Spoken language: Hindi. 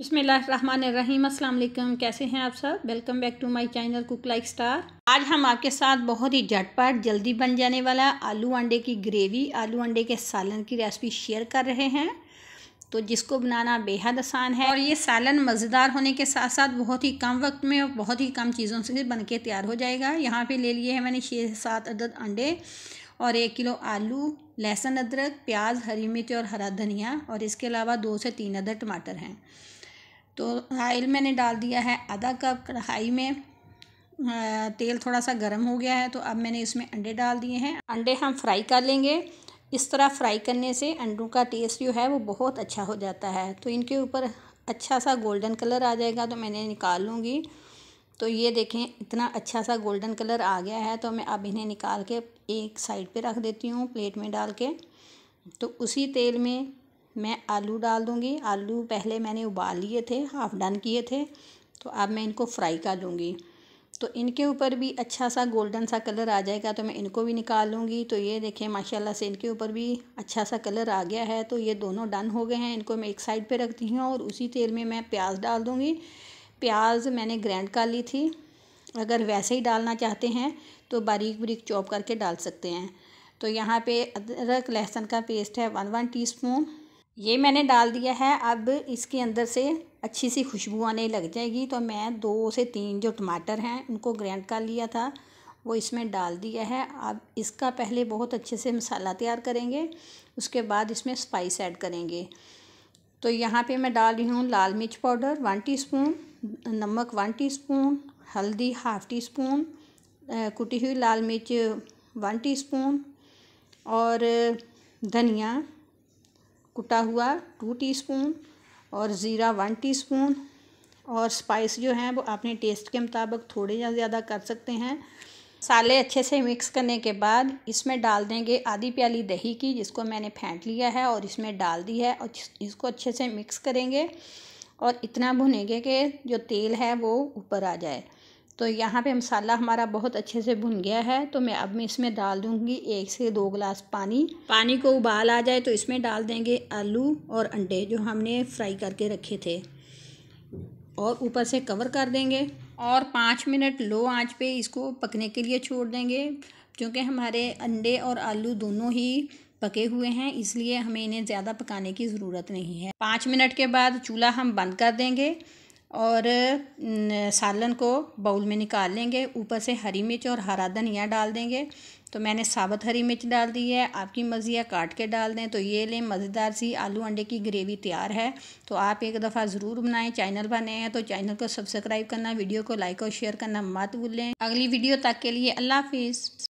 अस्सलाम वालेकुम कैसे हैं आप सब welcome back to my channel cook like star आज हम आपके साथ बहुत ही झटपट जल्दी बन जाने वाला आलू अंडे की ग्रेवी आलू अंडे के सालन की रेसिपी शेयर कर रहे हैं तो जिसको बनाना बेहद आसान है और ये सालन मज़ेदार होने के साथ साथ बहुत ही कम वक्त में और बहुत ही कम चीज़ों से बन के तैयार हो जाएगा यहाँ पे ले लिए हैं मैंने छः सात अदद अंडे और एक किलो आलू लहसुन अदरक प्याज हरी मिर्च और हरा धनिया और इसके अलावा दो से तीन अदर टमाटर हैं तो ऑयल मैंने डाल दिया है आधा कप कढ़ाई में तेल थोड़ा सा गर्म हो गया है तो अब मैंने इसमें अंडे डाल दिए हैं अंडे हम फ्राई कर लेंगे इस तरह फ्राई करने से अंडों का टेस्ट जो है वो बहुत अच्छा हो जाता है तो इनके ऊपर अच्छा सा गोल्डन कलर आ जाएगा तो मैंने निकाल लूँगी तो ये देखें इतना अच्छा सा गोल्डन कलर आ गया है तो मैं अब इन्हें निकाल के एक साइड पे रख देती हूँ प्लेट में डाल के तो उसी तेल में मैं आलू डाल दूँगी आलू पहले मैंने उबाल लिए थे हाफ़ डन किए थे तो अब मैं इनको फ्राई कर दूँगी तो इनके ऊपर भी अच्छा सा गोल्डन सा कलर आ जाएगा तो मैं इनको भी निकाल लूँगी तो ये देखें माशाल्लाह से इनके ऊपर भी अच्छा सा कलर आ गया है तो ये दोनों डन हो गए हैं इनको मैं एक साइड पे रखती हूँ और उसी तेल में मैं प्याज डाल दूँगी प्याज मैंने ग्रैंड कर ली थी अगर वैसे ही डालना चाहते हैं तो बारीक बारीक चॉप करके डाल सकते हैं तो यहाँ पर अदरक लहसुन का पेस्ट है वन वन स्पून ये मैंने डाल दिया है अब इसके अंदर से अच्छी सी खुशबू आने लग जाएगी तो मैं दो से तीन जो टमाटर हैं उनको ग्रैंड कर लिया था वो इसमें डाल दिया है अब इसका पहले बहुत अच्छे से मसाला तैयार करेंगे उसके बाद इसमें स्पाइस ऐड करेंगे तो यहाँ पे मैं डाल रही हूँ लाल मिर्च पाउडर वन टीस्पून नमक वन टीस्पून हल्दी हाफ़ टी स्पून कुटी हुई लाल मिर्च वन टीस्पून और धनिया कुटा हुआ टू टीस्पून और ज़ीरा वन टीस्पून और स्पाइस जो हैं वो अपने टेस्ट के मुताबिक थोड़े या ज़्यादा कर सकते हैं मसाले अच्छे से मिक्स करने के बाद इसमें डाल देंगे आधी प्याली दही की जिसको मैंने फेंट लिया है और इसमें डाल दी है और इसको अच्छे से मिक्स करेंगे और इतना भुनेंगे कि जो तेल है वो ऊपर आ जाए तो यहाँ पे मसाला हमारा बहुत अच्छे से भुन गया है तो मैं अब मैं इसमें डाल दूँगी एक से दो गिलास पानी पानी को उबाल आ जाए तो इसमें डाल देंगे आलू और अंडे जो हमने फ्राई करके रखे थे और ऊपर से कवर कर देंगे और पाँच मिनट लो आंच पे इसको पकने के लिए छोड़ देंगे क्योंकि हमारे अंडे और आलू दोनों ही पके हुए हैं इसलिए हमें इन्हें ज़्यादा पकाने की ज़रूरत नहीं है पाँच मिनट के बाद चूल्हा हम बंद कर देंगे और सालन को बाउल में निकाल लेंगे ऊपर से हरी मिर्च और हरा धनिया डाल देंगे तो मैंने साबुत हरी मिर्च डाल दी है आपकी मर्ज़ी है काट के डाल दें तो ये लें मज़ेदार सी आलू अंडे की ग्रेवी तैयार है तो आप एक दफ़ा ज़रूर बनाएं चैनल पर नए हैं तो चैनल को सब्सक्राइब करना वीडियो को लाइक और शेयर करना मत भूलें अगली वीडियो तक के लिए अल्लाह हाफिज़